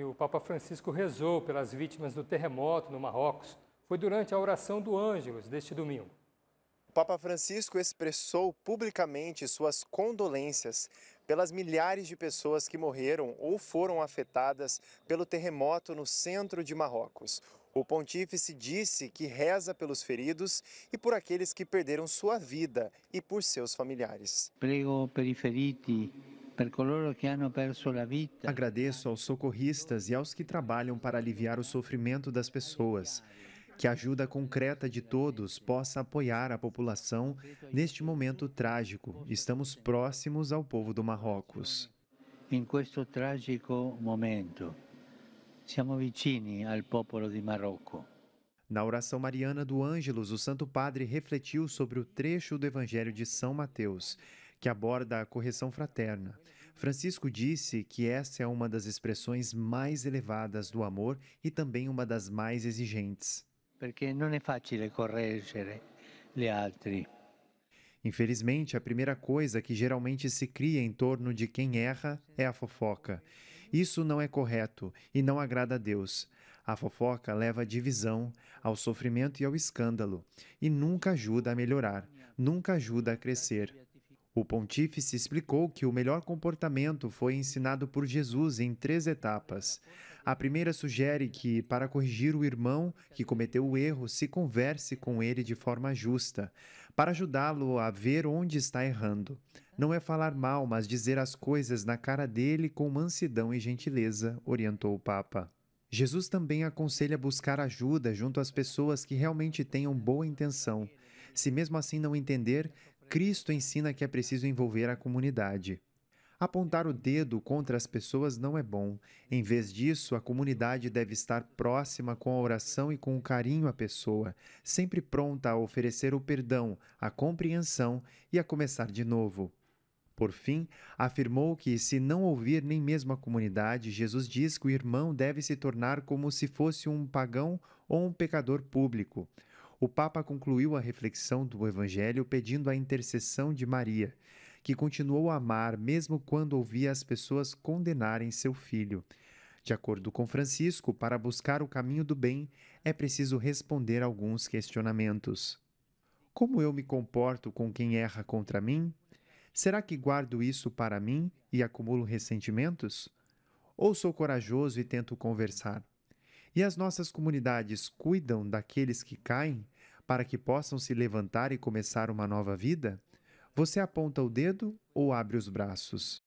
e o Papa Francisco rezou pelas vítimas do terremoto no Marrocos foi durante a oração do Ângelos deste domingo. O Papa Francisco expressou publicamente suas condolências pelas milhares de pessoas que morreram ou foram afetadas pelo terremoto no centro de Marrocos. O pontífice disse que reza pelos feridos e por aqueles que perderam sua vida e por seus familiares. Prego per i feriti Agradeço aos socorristas e aos que trabalham para aliviar o sofrimento das pessoas. Que a ajuda concreta de todos possa apoiar a população neste momento trágico. Estamos próximos ao povo do Marrocos. Em questo trágico momento, siamo vicini ao popolo di Marocco. Na oração mariana do Ângelos, o Santo Padre refletiu sobre o trecho do Evangelho de São Mateus que aborda a correção fraterna. Francisco disse que essa é uma das expressões mais elevadas do amor e também uma das mais exigentes. Porque não é fácil corrigir os outros. Infelizmente, a primeira coisa que geralmente se cria em torno de quem erra é a fofoca. Isso não é correto e não agrada a Deus. A fofoca leva à divisão, ao sofrimento e ao escândalo, e nunca ajuda a melhorar, nunca ajuda a crescer. O pontífice explicou que o melhor comportamento foi ensinado por Jesus em três etapas. A primeira sugere que, para corrigir o irmão que cometeu o erro, se converse com ele de forma justa, para ajudá-lo a ver onde está errando. Não é falar mal, mas dizer as coisas na cara dele com mansidão e gentileza, orientou o Papa. Jesus também aconselha buscar ajuda junto às pessoas que realmente tenham boa intenção. Se mesmo assim não entender, Cristo ensina que é preciso envolver a comunidade. Apontar o dedo contra as pessoas não é bom. Em vez disso, a comunidade deve estar próxima com a oração e com o carinho à pessoa, sempre pronta a oferecer o perdão, a compreensão e a começar de novo. Por fim, afirmou que, se não ouvir nem mesmo a comunidade, Jesus diz que o irmão deve se tornar como se fosse um pagão ou um pecador público o Papa concluiu a reflexão do Evangelho pedindo a intercessão de Maria, que continuou a amar mesmo quando ouvia as pessoas condenarem seu filho. De acordo com Francisco, para buscar o caminho do bem, é preciso responder alguns questionamentos. Como eu me comporto com quem erra contra mim? Será que guardo isso para mim e acumulo ressentimentos? Ou sou corajoso e tento conversar? E as nossas comunidades cuidam daqueles que caem para que possam se levantar e começar uma nova vida? Você aponta o dedo ou abre os braços?